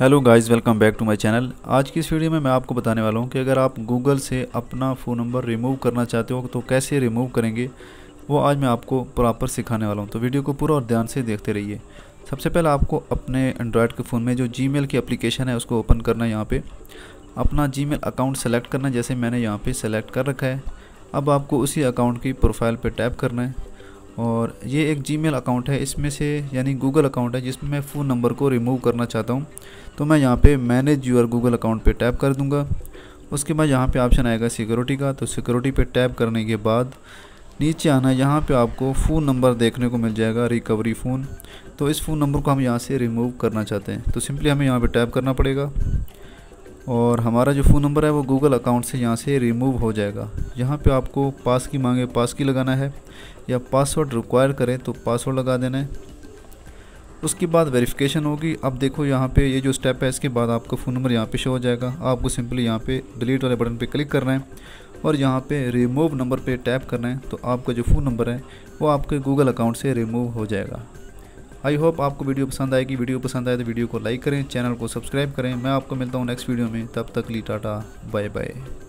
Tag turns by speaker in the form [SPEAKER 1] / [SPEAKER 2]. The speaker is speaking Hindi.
[SPEAKER 1] hello guys welcome back to my channel आज की इस वीडियो में मैं आपको बताने वाला हूं कि अगर आप गूगल से अपना फ़ोन नंबर रिमूव करना चाहते हो तो कैसे रिमूव करेंगे वो आज मैं आपको प्रॉपर सिखाने वाला हूं तो वीडियो को पूरा और ध्यान से देखते रहिए सबसे पहले आपको अपने एंड्रॉयड के फ़ोन में जो जी की अप्लीकेशन है उसको ओपन करना है यहाँ पर अपना जी अकाउंट सेलेक्ट करना है जैसे मैंने यहाँ पर सेलेक्ट कर रखा है अब आपको उसी अकाउंट की प्रोफाइल पर टैप करना है और ये एक जी अकाउंट है इसमें से यानी गूगल अकाउंट है जिसमें मैं फ़ोन नंबर को रिमूव करना चाहता हूँ तो मैं यहाँ पे मैनेज यूर गूगल अकाउंट पे टैप कर दूँगा उसके बाद यहाँ पे ऑप्शन आएगा सिक्योरिटी का तो सिक्योरिटी पे टैप करने के बाद नीचे आना यहाँ पे आपको फ़ोन नंबर देखने को मिल जाएगा रिकवरी फ़ोन तो इस फ़ोन नंबर को हम यहाँ से रिमूव करना चाहते हैं तो सिंपली हमें यहाँ पर टैप करना पड़ेगा और हमारा जो फ़ोन नंबर है वो गूगल अकाउंट से यहाँ से रिमूव हो जाएगा यहाँ पे आपको पास की मांगे पास की लगाना है या पासवर्ड रिक्वायर करें तो पासवर्ड लगा देना है उसके बाद वेरिफिकेशन होगी अब देखो यहाँ पे ये जो स्टेप है इसके बाद आपका फ़ोन नंबर यहाँ पे शो हो जाएगा आपको सिंपली यहाँ पे डिलीट वाले बटन पे क्लिक करना है और यहाँ पे रिमूव नंबर पे टैप करना है तो आपका जो फ़ोन नंबर है वो आपके गूगल अकाउंट से रिमूव हो जाएगा आई होप आपको वीडियो पसंद आएगी वीडियो पसंद आए तो वीडियो को लाइक करें चैनल को सब्सक्राइब करें मैं आपको मिलता हूँ नेक्स्ट वीडियो में तब तक ली टाटा बाय बाय